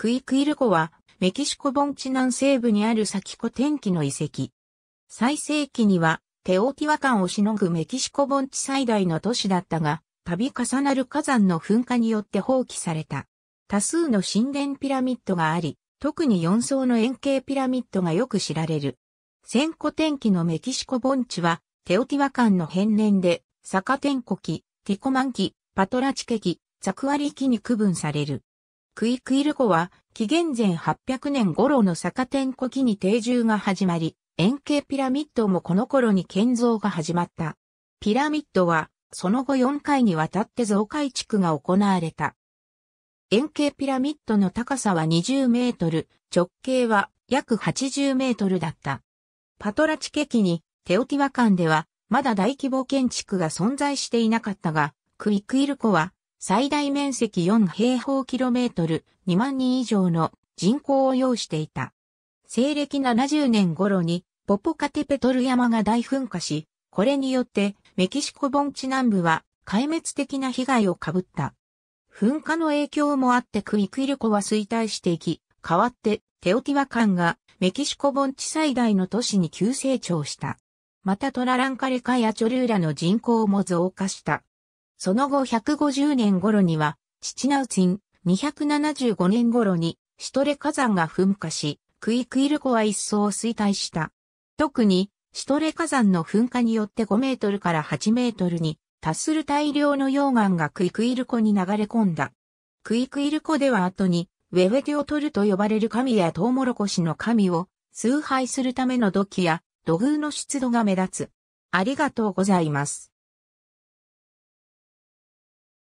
クイクイル湖はメキシコ盆地南西部にある先キ天気の遺跡。最盛期にはテオティワカンをしのぐメキシコ盆地最大の都市だったが、度重なる火山の噴火によって放棄された。多数の神殿ピラミッドがあり、特に4層の円形ピラミッドがよく知られる。先古天気のメキシコ盆地は、テオティワカンの変年で、サカテンコ期、ティコマン期、パトラチケ期、ザクワリ期に区分される。クイクイル湖は、紀元前800年頃の坂天古期に定住が始まり、円形ピラミッドもこの頃に建造が始まった。ピラミッドは、その後4回にわたって増改築が行われた。円形ピラミッドの高さは20メートル、直径は約80メートルだった。パトラ地ケキにテオティワ間ではまだ大規模建築が存在していなかったが、クイクイル湖は最大面積4平方キロメートル2万人以上の人口を要していた。西暦70年頃にポポカテペトル山が大噴火し、これによってメキシコ盆地南部は壊滅的な被害を被った。噴火の影響もあってクイクイルコは衰退していき、代わってテオティワカンがメキシコ盆地最大の都市に急成長した。またトラランカレカやチョルーラの人口も増加した。その後150年頃には、チチナウチン、275年頃に、シトレ火山が噴火し、クイクイル湖は一層衰退した。特に、シトレ火山の噴火によって5メートルから8メートルに達する大量の溶岩がクイクイル湖に流れ込んだ。クイクイル湖では後に、ウェウェテオトルと呼ばれる神やトウモロコシの神を崇拝するための土器や土偶の出土が目立つ。ありがとうございます。